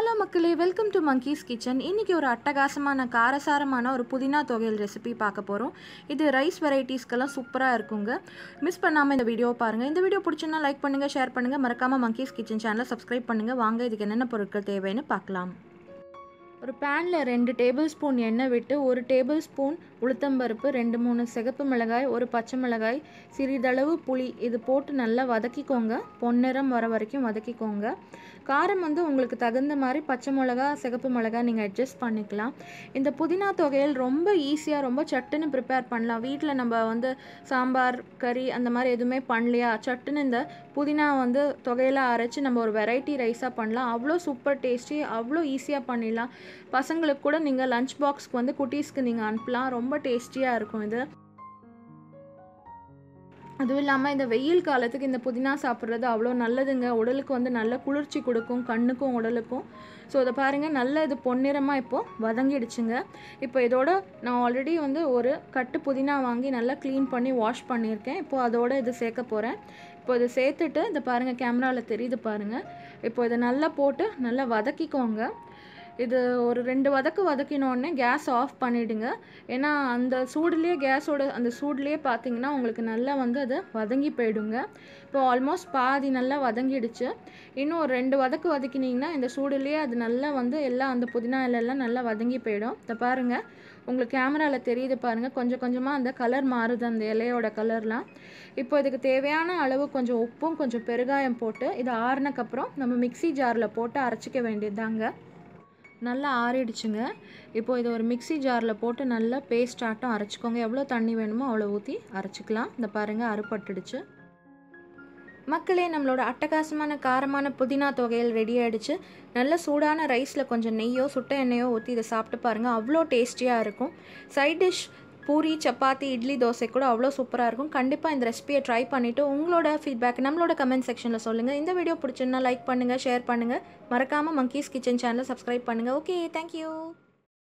hello மக்களே welcome to monkeys kitchen இன்றைக்கி ஒரு அட்டகாசமான காரசாரமான ஒரு புதினா தொகையில் ரெசிபி பார்க்க போகிறோம் இது ரைஸ் வெரைட்டிஸ்க்கெல்லாம் சூப்பராக இருக்குங்க மிஸ் பண்ணாமல் இந்த வீடியோ பாருங்கள் இந்த வீடியோ பிடிச்சுன்னா லைக் பண்ணுங்கள் ஷேர் பண்ணுங்கள் மறக்காமல் மங்கீஸ் கிச்சன் சேனலை சப்ஸ்கிரைப் பண்ணுங்கள் வாங்க இதுக்கு என்னென்ன பொருட்கள் தேவைன்னு பார்க்கலாம் ஒரு பேனில் ரெண்டு டேபிள் ஸ்பூன் எண்ணெய் விட்டு ஒரு டேபிள் ஸ்பூன் உளுத்தம்பருப்பு ரெண்டு மூணு சிகப்பு மிளகாய் ஒரு பச்சை மிளகாய் சிறிதளவு புளி இது போட்டு நல்லா வதக்கிக்கோங்க பொன்னிறம் வர வரைக்கும் வதக்கிக்கோங்க காரம் வந்து உங்களுக்கு தகுந்த மாதிரி பச்சை மிளகா சிகப்பு மிளகாய் நீங்கள் அட்ஜஸ்ட் பண்ணிக்கலாம் இந்த புதினா தொகையில் ரொம்ப ஈஸியாக ரொம்ப சட்டுன்னு ப்ரிப்பேர் பண்ணலாம் வீட்டில் நம்ம வந்து சாம்பார் கறி அந்த மாதிரி எதுவுமே பண்ணலையா சட்டுன்னு இந்த புதினா வந்து தொகையெல்லாம் அரைச்சி நம்ம ஒரு வெரைட்டி ரைஸாக பண்ணலாம் அவ்வளோ சூப்பர் டேஸ்டி அவ்வளோ ஈஸியாக பண்ணிடலாம் பசங்களுக்கு கூட நீங்கள் லஞ்ச் பாக்ஸ்க்கு வந்து குட்டீஸ்க்கு நீங்கள் அனுப்பலாம் ரொம்ப டேஸ்டியாக இருக்கும் இது அதுவும் இல்லாமல் இந்த வெயில் காலத்துக்கு இந்த புதினா சாப்பிட்றது அவ்வளோ நல்லதுங்க உடலுக்கு வந்து நல்ல குளிர்ச்சி கொடுக்கும் கண்ணுக்கும் உடலுக்கும் ஸோ அதை பாருங்கள் நல்ல இது பொன்னிறமாக இப்போது வதங்கிடுச்சுங்க இப்போ இதோட நான் ஆல்ரெடி வந்து ஒரு கட்டு புதினா வாங்கி நல்லா க்ளீன் பண்ணி வாஷ் பண்ணியிருக்கேன் இப்போது அதோட இது சேர்க்க போகிறேன் இப்போ இதை சேர்த்துட்டு இதை பாருங்கள் கேமராவில் தெரியுது பாருங்கள் இப்போ இதை நல்லா போட்டு நல்லா வதக்கிக்கோங்க இது ஒரு ரெண்டு வதக்கு வதக்கினோடனே கேஸ் ஆஃப் பண்ணிவிடுங்க ஏன்னா அந்த சூடுலேயே கேஸோட அந்த சூடுலேயே பார்த்தீங்கன்னா உங்களுக்கு நல்லா வந்து அது வதங்கி போயிடுங்க இப்போ ஆல்மோஸ்ட் பாதி நல்லா வதங்கிடுச்சு இன்னும் ஒரு ரெண்டு வதக்கு வதக்கினீங்கன்னா இந்த சூடுலேயே அது நல்லா வந்து எல்லாம் அந்த புதினா இலையெல்லாம் நல்லா வதங்கி போயிடும் இதை பாருங்கள் உங்களுக்கு கேமராவில் தெரியுது பாருங்கள் கொஞ்சம் கொஞ்சமாக அந்த கலர் மாறுது அந்த இலையோட கலர்லாம் இப்போ இதுக்கு தேவையான அளவு கொஞ்சம் உப்பும் கொஞ்சம் பெருகாயம் போட்டு இது ஆறுனக்கப்புறம் நம்ம மிக்சி ஜாரில் போட்டு அரைச்சிக்க வேண்டியதுதாங்க நல்லா ஆறிடுச்சுங்க இப்போது இதை ஒரு மிக்சி ஜாரில் போட்டு நல்லா பேஸ்ட் ஆட்டம் அரைச்சிக்கோங்க எவ்வளோ தண்ணி வேணுமோ அவ்வளோ ஊற்றி அரைச்சிக்கலாம் இந்த பாருங்கள் அறுபட்டுடுச்சு மக்களே நம்மளோட அட்டகாசமான காரமான புதினா தொகையில் ரெடி ஆகிடுச்சு நல்ல சூடான ரைஸில் கொஞ்சம் நெய்யோ சுட்ட எண்ணெயோ ஊற்றி இதை சாப்பிட்டு பாருங்கள் அவ்வளோ டேஸ்டியாக இருக்கும் சைட் டிஷ் பூரி சப்பாத்தி இட்லி தோசை கூட அவ்வளோ சூப்பராக இருக்கும் கண்டிப்பாக இந்த ரெசிபியை ட்ரை பண்ணிவிட்டு உங்களோட ஃபீட்பேக் நம்மளோட கமெண்ட் செக்ஷனில் சொல்லுங்கள் இந்த வீடியோ பிடிச்சிருந்தா லைக் பண்ணுங்கள் ஷேர் பண்ணுங்கள் மறக்காமல் மங்கீஸ் கிச்சன் சேனலை சப்ஸ்கிரைப் பண்ணுங்கள் ஓகே தேங்க்யூ